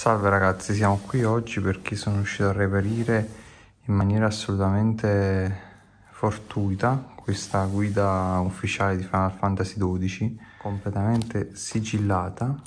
Salve ragazzi, siamo qui oggi perché sono riuscito a reperire in maniera assolutamente fortuita questa guida ufficiale di Final Fantasy XII completamente sigillata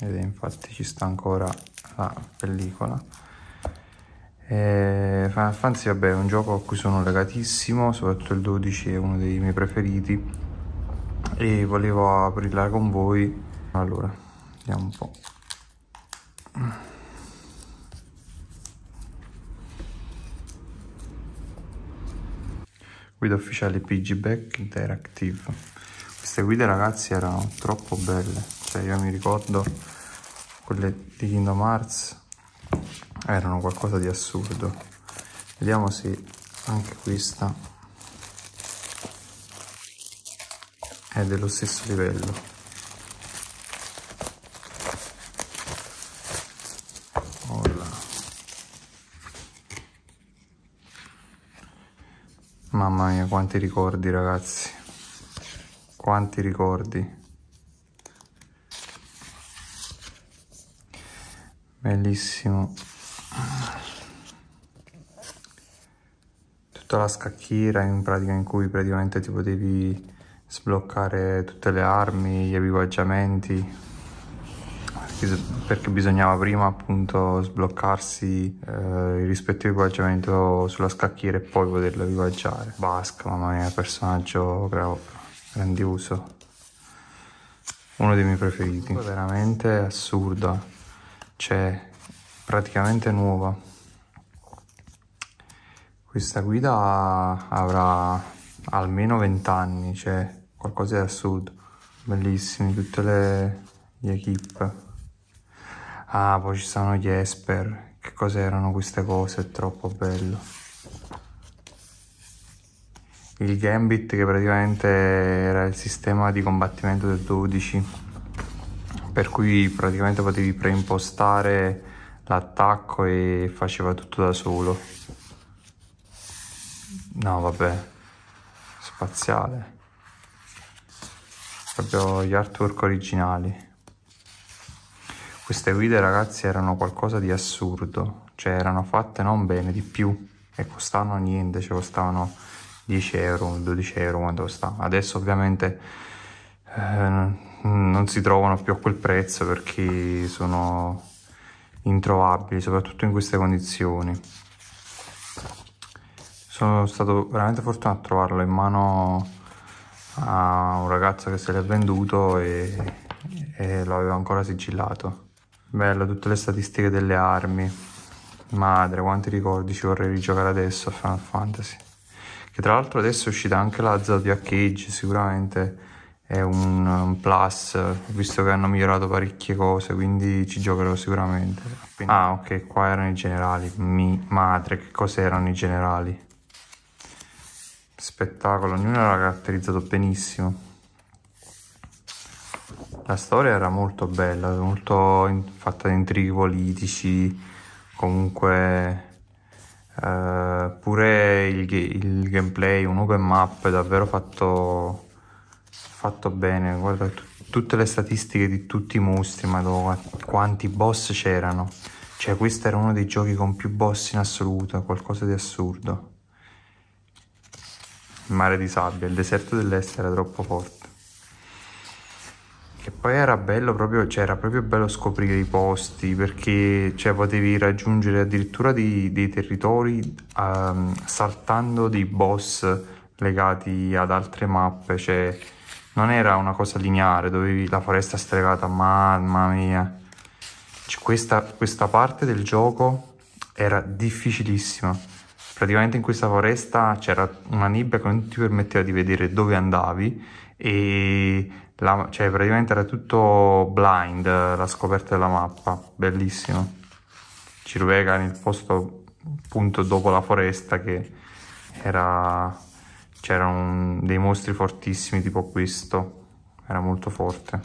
ed infatti ci sta ancora la pellicola e Final Fantasy vabbè, è un gioco a cui sono legatissimo soprattutto il 12 è uno dei miei preferiti e volevo aprirla con voi allora vediamo un po' guida ufficiale Piggyback Interactive queste guide ragazzi erano troppo belle cioè io mi ricordo quelle di Kingdom Hearts erano qualcosa di assurdo vediamo se anche questa è dello stesso livello Mamma mia, quanti ricordi ragazzi. Quanti ricordi. Bellissimo. Tutta la scacchiera in pratica in cui praticamente ti potevi sbloccare tutte le armi, gli equipaggiamenti perché bisognava prima appunto sbloccarsi eh, il rispettivo equipaggiamento sulla scacchiera e poi poterlo equipaggiare. Basca, mamma mia, personaggio grandioso. Uno dei miei preferiti. Veramente assurda, cioè praticamente nuova. Questa guida avrà almeno 20 anni, cioè qualcosa di assurdo. Bellissimi tutte le, le equip. Ah, poi ci sono gli Esper. Che cos'erano queste cose? È troppo bello. Il Gambit che praticamente era il sistema di combattimento del 12 per cui praticamente potevi preimpostare l'attacco e faceva tutto da solo. No vabbè, spaziale. Proprio gli artwork originali. Queste guide ragazzi erano qualcosa di assurdo, cioè erano fatte non bene, di più, e costavano niente, cioè costavano 10 euro, 12 euro quanto costava. Adesso ovviamente eh, non si trovano più a quel prezzo perché sono introvabili, soprattutto in queste condizioni. Sono stato veramente fortunato a trovarlo in mano a un ragazzo che se l'è venduto e, e lo aveva ancora sigillato. Bello, tutte le statistiche delle armi. Madre, quanti ricordi ci vorrei rigiocare adesso a Final Fantasy. Che tra l'altro adesso è uscita anche la Zodiac Cage, sicuramente è un, un plus, visto che hanno migliorato parecchie cose, quindi ci giocherò sicuramente. Ah, ok, qua erano i generali. Mi madre, che cos'erano i generali? Spettacolo, ognuno era caratterizzato benissimo. La storia era molto bella, molto in- fatta di intrighi politici, comunque eh, pure il, il, gameplay, un open map è davvero fatto, fatto bene. Guarda t- tutte le statistiche di tutti i mostri, ma quanti boss c'erano. Cioè questo era uno dei giochi con più boss in assoluto, qualcosa di assurdo. Il mare di sabbia, il deserto dell'est era troppo forte. Che poi era bello proprio, cioè era proprio bello scoprire i posti perché cioè, potevi raggiungere addirittura dei, dei territori um, saltando dei boss legati ad altre mappe, cioè non era una cosa lineare, dovevi la foresta stregata, mamma mia. Cioè, questa, questa parte del gioco era difficilissima. Praticamente in questa foresta c'era una nibbia che non ti permetteva di vedere dove andavi e la, cioè praticamente era tutto blind eh, la scoperta della mappa, bellissimo. Ciruvega nel posto appunto dopo la foresta che era c'erano dei mostri fortissimi tipo questo, era molto forte.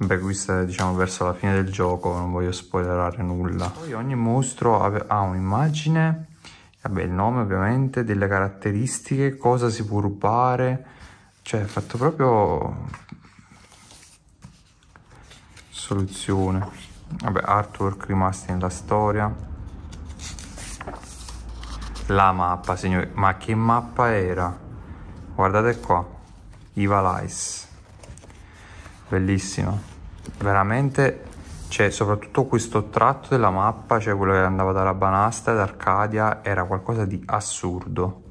Beh, questa è diciamo verso la fine del gioco, non voglio spoilerare nulla. Poi ogni mostro ha un'immagine vabbè il nome ovviamente, delle caratteristiche, cosa si può rubare, cioè è fatto proprio soluzione, vabbè artwork rimasti nella storia, la mappa signori, ma che mappa era? Guardate qua, Iva bellissima, veramente cioè soprattutto questo tratto della mappa, cioè quello che andava dalla Banasta ad Arcadia, era qualcosa di assurdo.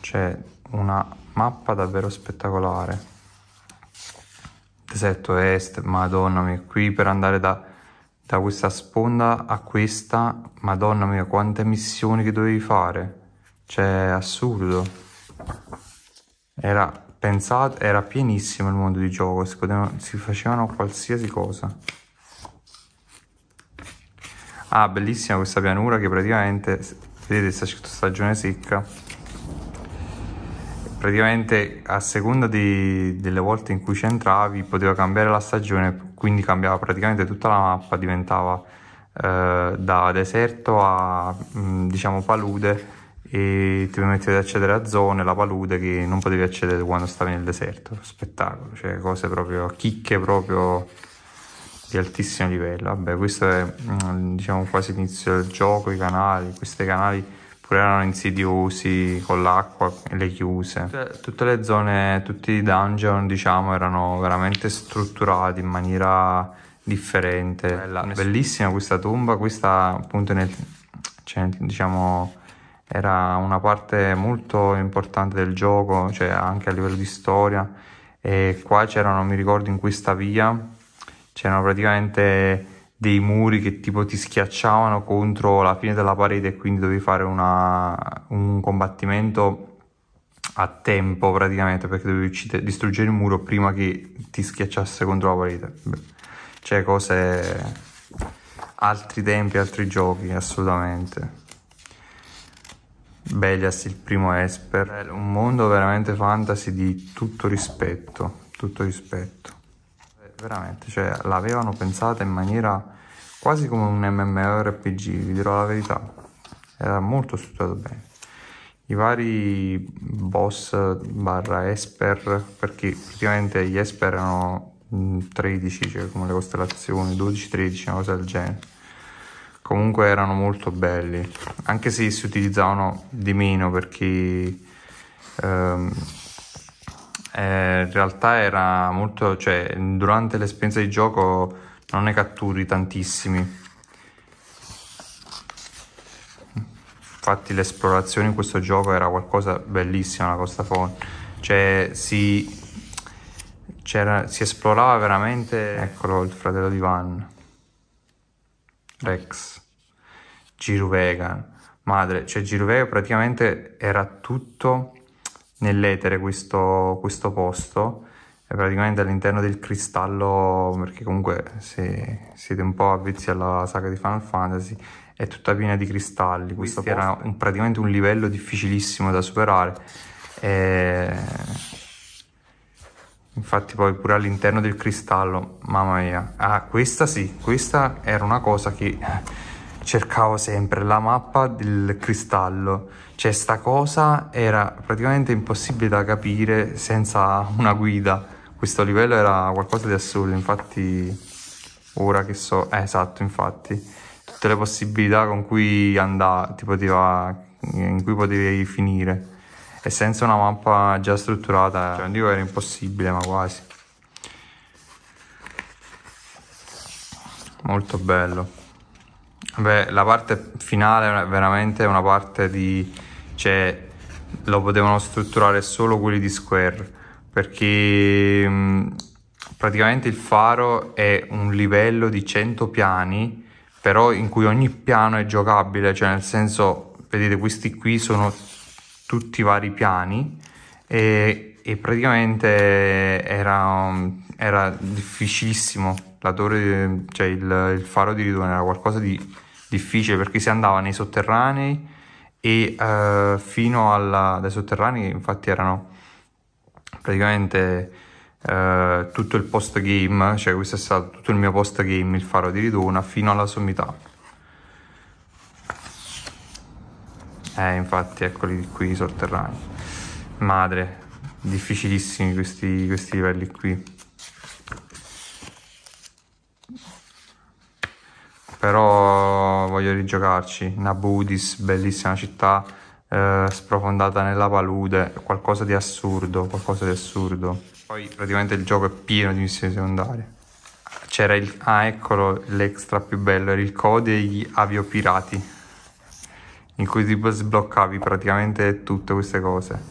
Cioè, una mappa davvero spettacolare. Deserto est, madonna mia, qui per andare da, da questa sponda a questa, madonna mia, quante missioni che dovevi fare. Cioè, assurdo. Era pensate, era pienissimo il mondo di gioco, si, potevano, si facevano qualsiasi cosa. Ah, bellissima questa pianura che praticamente, vedete sta scritto stagione secca, praticamente a seconda di, delle volte in cui ci entravi poteva cambiare la stagione, quindi cambiava praticamente tutta la mappa, diventava eh, da deserto a mm, diciamo palude e ti permette di accedere a zone, la palude che non potevi accedere quando stavi nel deserto, spettacolo, cioè cose proprio chicche proprio di altissimo livello. Vabbè, questo è mm, diciamo quasi l'inizio del gioco, i canali, questi canali pure erano insidiosi con l'acqua e le chiuse. Cioè, tutte le zone, tutti i dungeon, diciamo, erano veramente strutturati in maniera differente. Bella, bellissima questa tomba, questa appunto nel, cioè, diciamo era una parte molto importante del gioco, cioè anche a livello di storia. E qua c'erano, mi ricordo, in questa via c'erano praticamente dei muri che tipo ti schiacciavano contro la fine della parete e quindi dovevi fare una, un combattimento a tempo praticamente perché dovevi uccidere, distruggere il muro prima che ti schiacciasse contro la parete. Beh, cioè cose altri tempi, altri giochi, assolutamente. Belias, il primo Esper, un mondo veramente fantasy di tutto rispetto, tutto rispetto. Eh, veramente, cioè, l'avevano pensata in maniera quasi come un MMORPG, vi dirò la verità. Era molto studiato bene. I vari boss barra Esper, perché praticamente gli Esper erano 13, mm, cioè come le costellazioni, 12-13, una cosa del genere comunque erano molto belli, anche se si utilizzavano di meno per chi ehm, eh, in realtà era molto, cioè durante l'esperienza di gioco non ne catturi tantissimi. Infatti l'esplorazione in questo gioco era qualcosa bellissima, la Costa Fon. Cioè si, si esplorava veramente, eccolo il fratello di Van. Rex, Giruvegan, madre, cioè Giruvegan praticamente era tutto nell'etere questo, questo posto è praticamente all'interno del cristallo perché comunque se siete un po' avvezzi alla saga di Final Fantasy è tutta piena di cristalli questo, questo era un, praticamente un livello difficilissimo da superare e eh, Infatti poi pure all'interno del cristallo, mamma mia. Ah, questa sì, questa era una cosa che cercavo sempre, la mappa del cristallo. Cioè sta cosa era praticamente impossibile da capire senza una guida. Questo livello era qualcosa di assurdo, infatti ora che so... Eh, esatto, infatti. Tutte le possibilità con cui andare, in cui potevi finire e senza una mappa già strutturata, cioè non dico era impossibile ma quasi. Molto bello. Beh, la parte finale è veramente una parte di... cioè lo potevano strutturare solo quelli di Square perché mm, praticamente il faro è un livello di 100 piani però in cui ogni piano è giocabile cioè nel senso vedete questi qui sono tutti i vari piani e, e praticamente era, um, era, difficilissimo. La torre, cioè il, il faro di Ridone era qualcosa di difficile perché si andava nei sotterranei e uh, fino alla, dai sotterranei infatti erano praticamente uh, tutto il post game, cioè questo è stato tutto il mio post game, il faro di Ridona, fino alla sommità. Eh, infatti, eccoli qui, i sotterranei. Madre, difficilissimi questi, questi livelli qui. Però voglio rigiocarci. Nabudis, bellissima città, eh, sprofondata nella palude, qualcosa di assurdo, qualcosa di assurdo. Poi praticamente il gioco è pieno di missioni secondarie. C'era il... Ah, eccolo, l'extra più bello, era il code degli aviopirati in cui ti sbloccavi praticamente tutte queste cose.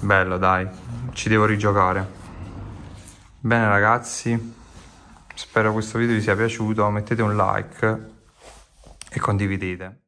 Bello, dai, ci devo rigiocare. Bene ragazzi, spero questo video vi sia piaciuto, mettete un like e condividete.